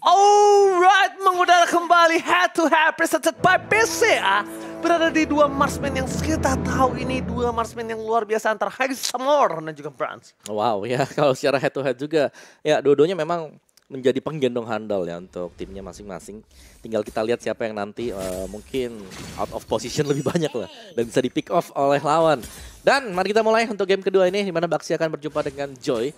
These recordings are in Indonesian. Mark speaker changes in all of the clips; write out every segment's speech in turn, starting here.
Speaker 1: Alright, mengudara kembali head to head preset by PCA. Berada di dua marksman yang kita tahu ini dua marksman yang luar biasa antara Samor dan juga Brands.
Speaker 2: Wow ya kalau secara head to head juga ya dua-duanya memang menjadi penggendong handal ya untuk timnya masing-masing. Tinggal kita lihat siapa yang nanti eh, mungkin out of position lebih banyak lah dan bisa di pick off oleh lawan. Dan mari kita mulai untuk game kedua ini di mana Baxi akan berjumpa dengan Joy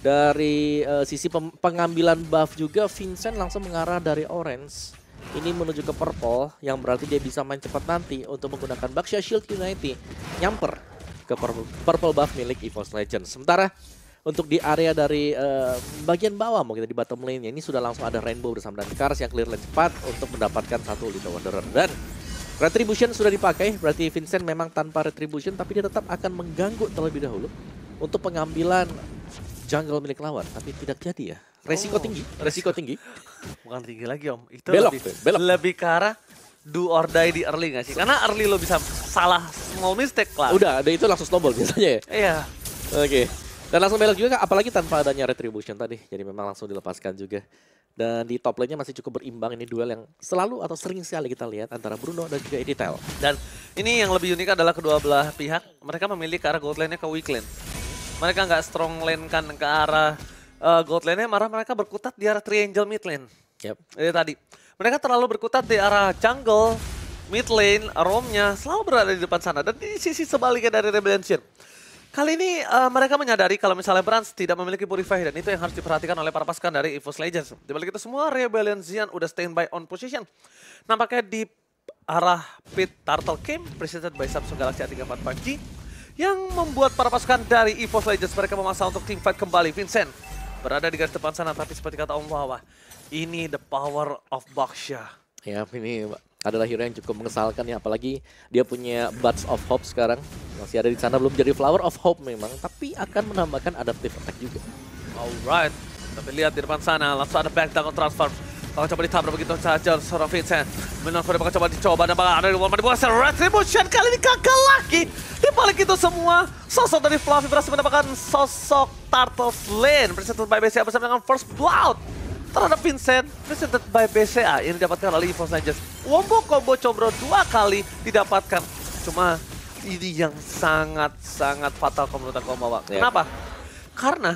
Speaker 2: dari uh, sisi pengambilan buff juga Vincent langsung mengarah dari orange ini menuju ke purple yang berarti dia bisa main cepat nanti untuk menggunakan Baksha Shield United nyamper ke purple, buff milik EVOS Legends. Sementara untuk di area dari uh, bagian bawah mau kita di bottom lane ini sudah langsung ada Rainbow bersama dan Kars yang clear lane cepat untuk mendapatkan satu Little Wanderer dan Retribution sudah dipakai berarti Vincent memang tanpa Retribution tapi dia tetap akan mengganggu terlebih dahulu untuk pengambilan jungle milik lawan, tapi tidak jadi ya. Resiko oh. tinggi,
Speaker 1: resiko tinggi. Bukan tinggi lagi om, itu belok, lebih, belok. lebih ke arah do or die di early gak sih? Karena early lo bisa salah small mistake lah. Udah, ada
Speaker 2: itu langsung snowball biasanya ya? Iya. Oke. Okay. Dan langsung belok juga, apalagi tanpa adanya retribution tadi. Jadi memang langsung dilepaskan juga. Dan di top lane-nya masih cukup berimbang ini duel yang selalu atau sering sekali kita lihat antara Bruno
Speaker 1: dan juga Editel. Dan ini yang lebih unik adalah kedua belah pihak, mereka memilih ke arah gold lane-nya ke weak lane. Mereka nggak strong lane kan ke arah uh, gold lane-nya, marah mereka berkutat di arah triangle mid lane. Yep. Jadi tadi, mereka terlalu berkutat di arah jungle, mid lane, roamnya selalu berada di depan sana. Dan di sisi sebaliknya dari Rebellion Kali ini uh, mereka menyadari kalau misalnya Brands tidak memiliki Purify dan itu yang harus diperhatikan oleh para pasukan dari EVOS Legends. Di balik itu semua Rebellion Zian udah standby on position. Nampaknya di arah pit Turtle Camp presented by Samsung Galaxy A345G yang membuat para pasukan dari EVO Legends mereka memaksa untuk teamfight kembali. Vincent berada di garis depan sana, tapi seperti kata Om Wawa, ini the power of Baksha.
Speaker 2: Ya, ini adalah hero yang cukup mengesalkan ya, apalagi dia punya Buds of Hope sekarang. Masih ada di sana, belum jadi Flower of Hope memang, tapi akan menambahkan adaptive attack juga.
Speaker 1: Alright, tapi lihat di depan sana, langsung ada back down transform. Bakal coba ditabrak begitu saja seorang Vincent. Menang bakal coba dicoba dan bakal ada di Walmart. Dibuat retribution kali ini gagal lagi balik itu semua, sosok dari Fluffy berhasil mendapatkan sosok Turtles Lane. Presented by BCA bersama dengan First Blood. Terhadap Vincent, presented by BCA. Ini didapatkan oleh Evo Sanchez. Wombo combo combro dua kali didapatkan. Cuma ini yang sangat-sangat fatal menurut aku bawa iya. Kenapa? Karena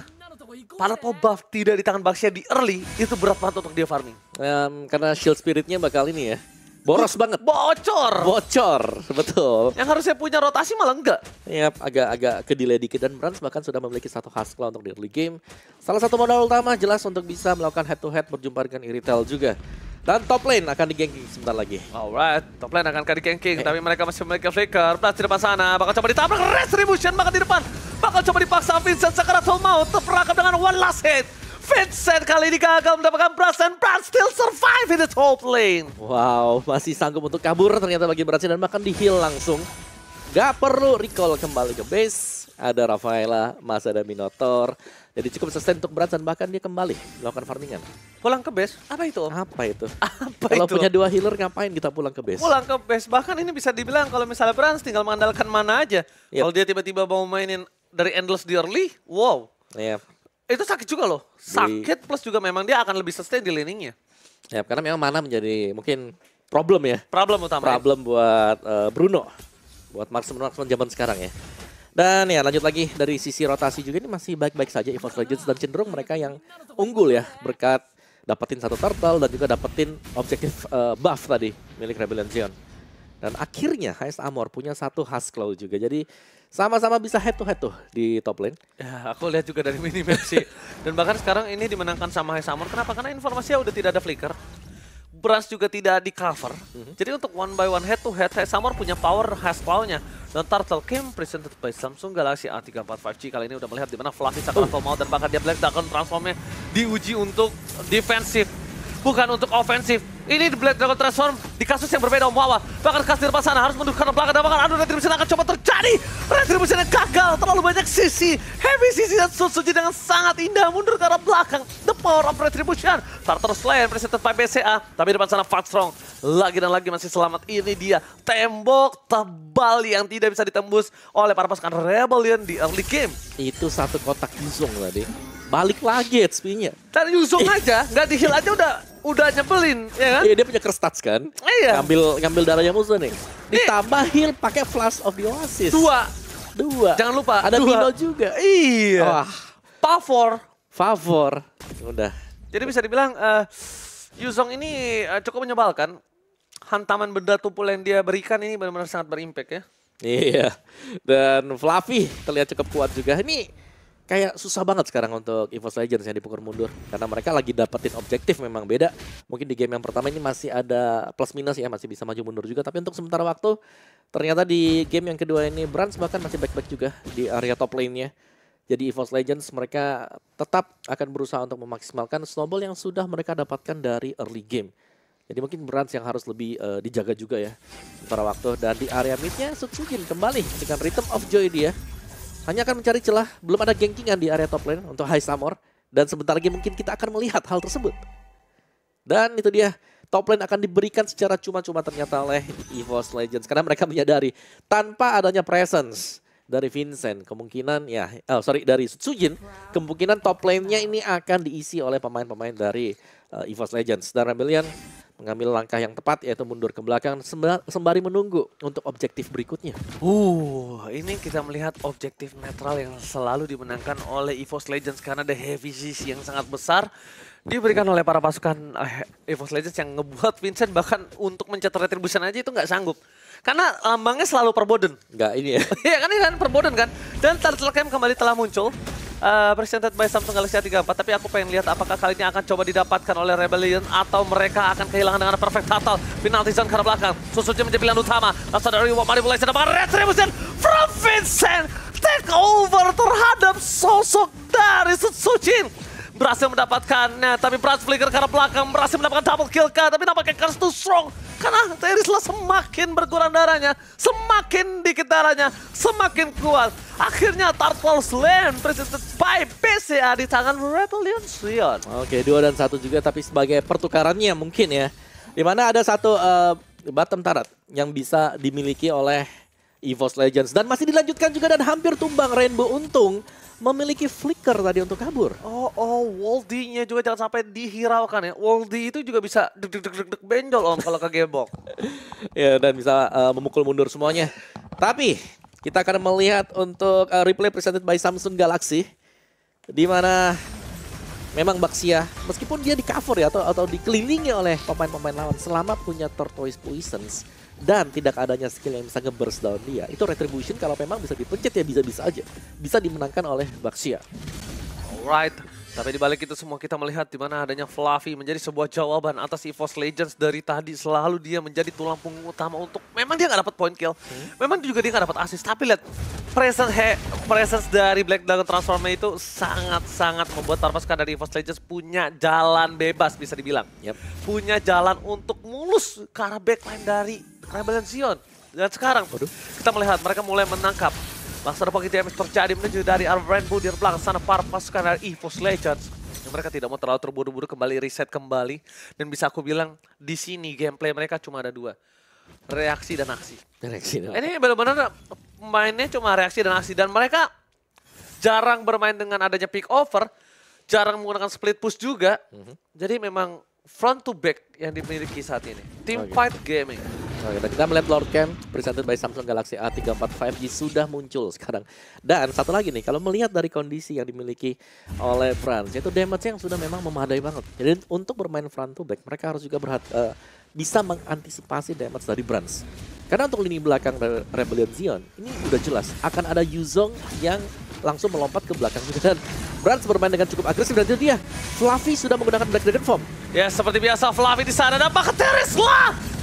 Speaker 1: para buff tidak di tangan Baxia di early, itu berat banget untuk dia farming.
Speaker 2: Um, karena shield spiritnya bakal ini ya, boros
Speaker 1: banget. Bocor.
Speaker 2: Bocor, betul. Yang harusnya punya rotasi malah enggak. Ya, agak-agak kedelai dikit dan Brands bahkan sudah memiliki satu Haskell untuk di early game. Salah satu modal utama jelas untuk bisa melakukan head to head berjumpa dengan Iritel juga. Dan top lane akan digengking sebentar lagi.
Speaker 1: Alright, top lane akan digengking, eh. tapi mereka masih memiliki flicker. Plus di depan sana, bakal coba ditabrak, retribution bakal di depan. Bakal coba dipaksa Vincent Sakaratul mau terperangkap dengan one last hit. Vincent kali ini gagal mendapatkan Brass and Brass still survive in this whole lane.
Speaker 2: Wow, masih sanggup untuk kabur ternyata bagi Brass dan makan di heal langsung. Gak perlu recall kembali ke base. Ada Rafaela, masih ada Minotaur. Jadi cukup sustain untuk Brass dan bahkan dia kembali melakukan farmingan.
Speaker 1: Pulang ke base? Apa itu? Apa
Speaker 2: itu? Apa kalau itu? punya dua healer ngapain kita pulang ke base? Pulang
Speaker 1: ke base. Bahkan ini bisa dibilang kalau misalnya Brans tinggal mengandalkan mana aja. Yep. Iya. Kalau dia tiba-tiba mau mainin dari Endless di early, wow. Yep. Iya. Itu sakit juga loh. Sakit plus juga memang dia akan lebih sustain di leaningnya.
Speaker 2: Ya, karena memang mana menjadi mungkin problem ya.
Speaker 1: Problem utama. Ya.
Speaker 2: Problem buat uh, Bruno. Buat marksman marksman zaman sekarang ya. Dan ya lanjut lagi dari sisi rotasi juga ini masih baik-baik saja Evos Legends dan cenderung mereka yang unggul ya berkat dapetin satu turtle dan juga dapetin objektif uh, buff tadi milik Rebellion Zion. Dan akhirnya HS Amor punya satu Claw juga. Jadi sama-sama bisa head to head tuh di top lane.
Speaker 1: Ya, aku lihat juga dari minimap sih. Dan bahkan sekarang ini dimenangkan sama HS Amor. Kenapa? Karena informasinya udah tidak ada flicker. Brush juga tidak di cover. Mm -hmm. Jadi untuk one by one head to head, saya Amor punya power khas claw-nya. Dan Turtle Kim presented by Samsung Galaxy A345G kali ini udah melihat di mana Fluffy Sakura uh. mau dan bahkan dia Black Dragon transformnya diuji untuk defensif, bukan untuk ofensif. Ini di Blade Dragon Transform di kasus yang berbeda Om Wawa. Bahkan kasir di depan sana harus menundukkan belakang. Dan bahkan anu Retribution akan coba terjadi. Retribution yang gagal. Terlalu banyak sisi. Heavy sisi dan suci dengan sangat indah mundur ke arah belakang. The power of Retribution. Starter Slayer presented by BCA. Tapi di depan sana Fat Strong. Lagi dan lagi masih selamat. Ini dia tembok tebal yang tidak bisa ditembus oleh para pasukan Rebellion di early game. Itu satu kotak Yuzong tadi. Balik lagi HP-nya. Dan Yuzong eh. aja. Nggak dihil aja udah udah nyebelin, ya kan? Iya,
Speaker 2: dia punya kerstats kan? Iya. Ngambil, ngambil darahnya musuh nih.
Speaker 1: Ditambah heal pakai Flash of the Oasis. Dua. Dua. Jangan lupa. Ada Pino juga. Iya. Wah. Favor.
Speaker 2: Favor. Udah.
Speaker 1: Jadi bisa dibilang uh, Yuzong ini uh, cukup menyebalkan. Hantaman benda tumpul yang dia berikan ini benar-benar sangat berimpact ya. Iya.
Speaker 2: Dan Fluffy terlihat cukup kuat juga. Ini kayak susah banget sekarang untuk EVOS Legends yang dipukul mundur karena mereka lagi dapetin objektif memang beda mungkin di game yang pertama ini masih ada plus minus ya masih bisa maju mundur juga tapi untuk sementara waktu ternyata di game yang kedua ini Brands bahkan masih back-back juga di area top lane-nya jadi EVOS Legends mereka tetap akan berusaha untuk memaksimalkan snowball yang sudah mereka dapatkan dari early game jadi mungkin Brands yang harus lebih uh, dijaga juga ya sementara waktu dan di area mid nya Sutsujin kembali dengan rhythm of joy dia hanya akan mencari celah belum ada gengkingan di area top lane untuk High Samor. Dan sebentar lagi mungkin kita akan melihat hal tersebut. Dan itu dia, top lane akan diberikan secara cuma-cuma ternyata oleh EVOS Legends. Karena mereka menyadari, tanpa adanya presence dari Vincent, kemungkinan ya, oh, sorry, dari Sujin, kemungkinan top lane-nya ini akan diisi oleh pemain-pemain dari uh, eh, EVOS Legends. Dan Rebellion mengambil langkah yang tepat yaitu mundur ke belakang sembari menunggu untuk objektif berikutnya.
Speaker 1: Uh, ini kita melihat objektif netral yang selalu dimenangkan oleh EVOS Legends karena ada heavy CC yang sangat besar diberikan oleh para pasukan eh, EVOS Legends yang ngebuat Vincent bahkan untuk mencetak retribution aja itu nggak sanggup. Karena lambangnya selalu perboden. Nggak ini ya. Iya kan ini kan perboden kan. Dan Turtle Camp kembali telah muncul uh, presented by Samsung Galaxy A34 tapi aku pengen lihat apakah kali ini akan coba didapatkan oleh Rebellion atau mereka akan kehilangan dengan perfect total penalti zone ke belakang Susuji menjadi pilihan utama langsung dari mulai sedapkan retribution from Vincent take over terhadap sosok dari Susuji berhasil mendapatkannya. Tapi berhasil flicker karena belakang, berhasil mendapatkan double kill kah. Tapi nampaknya Kars itu strong. Karena Terisla semakin berkurang darahnya, semakin dikit darahnya, semakin kuat. Akhirnya Tartwall's slam presented by PCA di tangan Rebellion Sion.
Speaker 2: Oke, dua dan satu juga tapi sebagai pertukarannya mungkin ya. Dimana ada satu uh, bottom turret yang bisa dimiliki oleh EVOS Legends. Dan masih dilanjutkan juga dan hampir tumbang Rainbow Untung memiliki flicker tadi untuk kabur.
Speaker 1: Oh, oh, waldy nya juga jangan sampai dihiraukan ya. Waldy itu juga bisa deg-deg-deg benjol om kalau kegebok.
Speaker 2: ya, dan bisa uh, memukul mundur semuanya. Tapi kita akan melihat untuk uh, replay presented by Samsung Galaxy di mana memang Baxia meskipun dia di cover ya atau atau dikelilingi oleh pemain-pemain lawan selama punya Tortoise Poisons dan tidak adanya skill yang bisa ngeburst down dia itu retribution kalau memang bisa dipencet ya bisa-bisa aja bisa dimenangkan oleh Baxia
Speaker 1: alright tapi di balik itu semua kita melihat di mana adanya Fluffy menjadi sebuah jawaban atas EVOS Legends dari tadi selalu dia menjadi tulang punggung utama untuk memang dia nggak dapat point kill, hmm? memang juga dia nggak dapat assist. Tapi lihat presence he, presence dari Black Dragon Transformer itu sangat-sangat membuat Tarpaska dari EVOS Legends punya jalan bebas bisa dibilang. Yep. Punya jalan untuk mulus ke arah backline dari Rebellion Zion. Dan sekarang Aduh. kita melihat mereka mulai menangkap Laksana Pagi James terjadi menuju dari Arvren Budir belakang sana para pasukan dari EVOS Legends. Yang mereka tidak mau terlalu terburu-buru kembali reset kembali. Dan bisa aku bilang di sini gameplay mereka cuma ada dua. Reaksi dan aksi. Reaksi dan Ini benar-benar mainnya cuma reaksi dan aksi. Dan mereka jarang bermain dengan adanya pick over. Jarang menggunakan split push juga. Mm -hmm. Jadi memang front to back yang dimiliki saat ini. Team gitu. Fight Gaming.
Speaker 2: Oke, kita melihat Lord Cam presented by Samsung Galaxy A34 5G sudah muncul sekarang. Dan satu lagi nih, kalau melihat dari kondisi yang dimiliki oleh France, yaitu damage yang sudah memang memadai banget. Jadi untuk bermain front to back, mereka harus juga berhat, uh, bisa mengantisipasi damage dari Brands. Karena untuk lini belakang Re Rebellion Zion, ini udah jelas akan ada Yuzong yang langsung melompat ke belakang dan Brands bermain dengan cukup agresif dan itu dia Fluffy sudah menggunakan Black Dragon
Speaker 1: Form. Ya seperti biasa Fluffy di sana dan Teres lah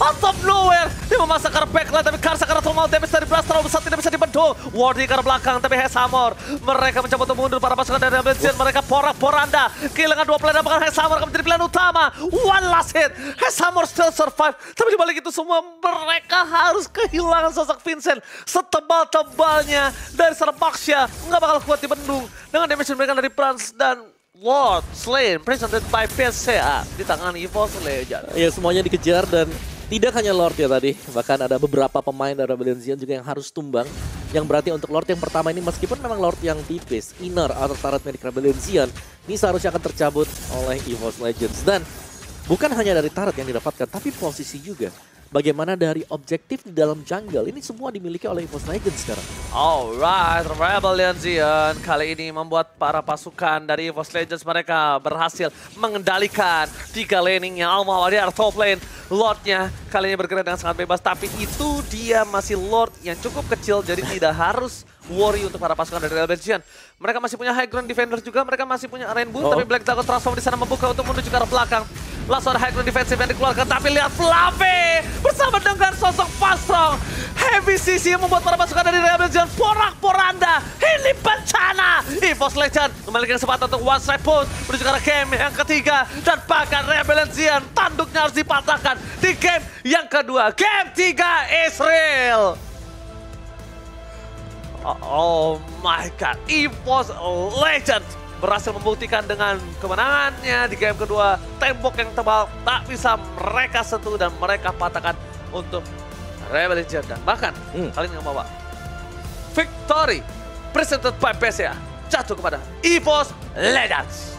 Speaker 1: out of nowhere. Dia memasakkan backline tapi Karsa karena normal damage dari Blast terlalu besar tidak bisa dibendung. Wardy ke belakang tapi Hesamor. Mereka mencoba untuk mundur para pasukan dari Ambition. Mereka porak-poranda. Kehilangan dua player bahkan Hesamor akan menjadi pilihan utama. One last hit. Hesamor still survive. Tapi dibalik itu semua mereka harus kehilangan sosok Vincent. Setebal-tebalnya dari Serpaksia Nggak bakal kuat dibendung. Dengan damage mereka dari Prance dan Ward Slain presented by PSCA di tangan Evo Legion.
Speaker 2: Ya semuanya dikejar dan tidak hanya Lord ya tadi, bahkan ada beberapa pemain dari Rebellion Zion juga yang harus tumbang. Yang berarti untuk Lord yang pertama ini meskipun memang Lord yang tipis, inner atau tarot milik Rebellion Zion, ini seharusnya akan tercabut oleh EVOS Legends. Dan bukan hanya dari tarot yang didapatkan, tapi posisi juga. Bagaimana dari objektif di dalam jungle, ini semua dimiliki oleh Evos Legends sekarang.
Speaker 1: Alright, Rebellion kali ini membuat para pasukan dari Evos Legends mereka berhasil mengendalikan tiga laningnya. Almawadiar top lane, Lordnya kali ini bergerak dengan sangat bebas, tapi itu dia masih Lord yang cukup kecil, jadi tidak harus worry untuk para pasukan dari Elbensian. Mereka masih punya high ground defender juga, mereka masih punya Rainbow. oh. tapi Black Dragon transform di sana membuka untuk menuju ke arah belakang. Langsung ada high ground defensive yang dikeluarkan, tapi lihat Flavie bersama dengan sosok Pastrong. Heavy CC yang membuat para pasukan dari Elbensian porak-poranda. Ini bencana! EVOS Legend memiliki kesempatan untuk one strike pun menuju ke arah game yang ketiga. Dan bahkan Rebellion tanduknya harus dipatahkan di game yang kedua. Game 3 Israel! Oh, oh, my god, Evos Legend berhasil membuktikan dengan kemenangannya di game kedua. Tembok yang tebal tak bisa mereka sentuh dan mereka patahkan untuk Rebel Legends. Dan bahkan hmm. kali ini membawa victory presented by PSA jatuh kepada Evos Legends.